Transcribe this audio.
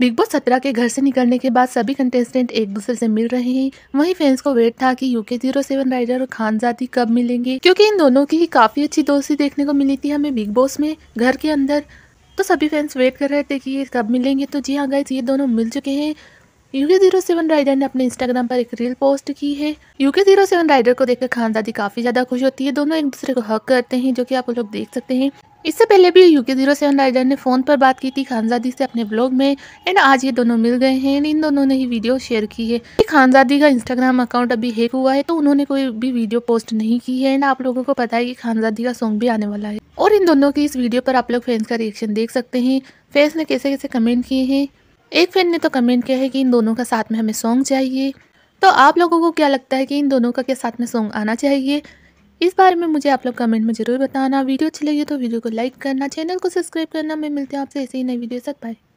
big boss सत्रह के घर से निकलने के बाद सभी कंटेस्टेंट एक दूसरे से मिल रहे हैं वहीं फैंस को वेट था कि यूके जीरो सेवन राइडर और खान जाती कब मिलेंगे क्योंकि इन दोनों की ही काफी अच्छी दोस्ती देखने को मिली थी हमें बिग बॉस में घर के अंदर तो सभी फैंस वेट कर रहे थे कि ये कब मिलेंगे तो जी हाँ गाइज ये दोनों मिल चुके हैं यूके जीरो सेवन राइडर ने अपने इंस्टाग्राम पर एक रील पोस्ट की है यूके जीरो सेवन राइडर को देखकर खानदादी काफी ज्यादा खुश होती है दोनों एक दूसरे को हक करते हैं जो कि आप लोग देख सकते हैं इससे पहले भी यूके जीरो सेवन राइडर ने फ़ोन पर बात की थी खानजादी से अपने ब्लॉग में एंड आज ये दोनों मिल गए हैं इन दोनों ने ही वीडियो शेयर की है खानजादी का इंस्टाग्राम अकाउंट अभी हैक हुआ है तो उन्होंने कोई भी वीडियो पोस्ट नहीं की है एंड आप लोगों को पता है कि खानजादी का सॉन्ग भी आने वाला है और इन दोनों की इस वीडियो पर आप लोग फैंस का रिएक्शन देख सकते हैं फैंस ने कैसे कैसे कमेंट किए हैं एक फैन ने तो कमेंट किया है कि इन दोनों का साथ में हमें सॉन्ग चाहिए तो आप लोगों को क्या लगता है कि इन दोनों का क्या साथ में सॉन्ग आना चाहिए इस बारे में मुझे आप लोग कमेंट में जरूर बताना वीडियो अच्छी लगी तो वीडियो को लाइक करना चैनल को सब्सक्राइब करना मैं मिलती हूँ आपसे ऐसे ही नई वीडियो के पाए बाय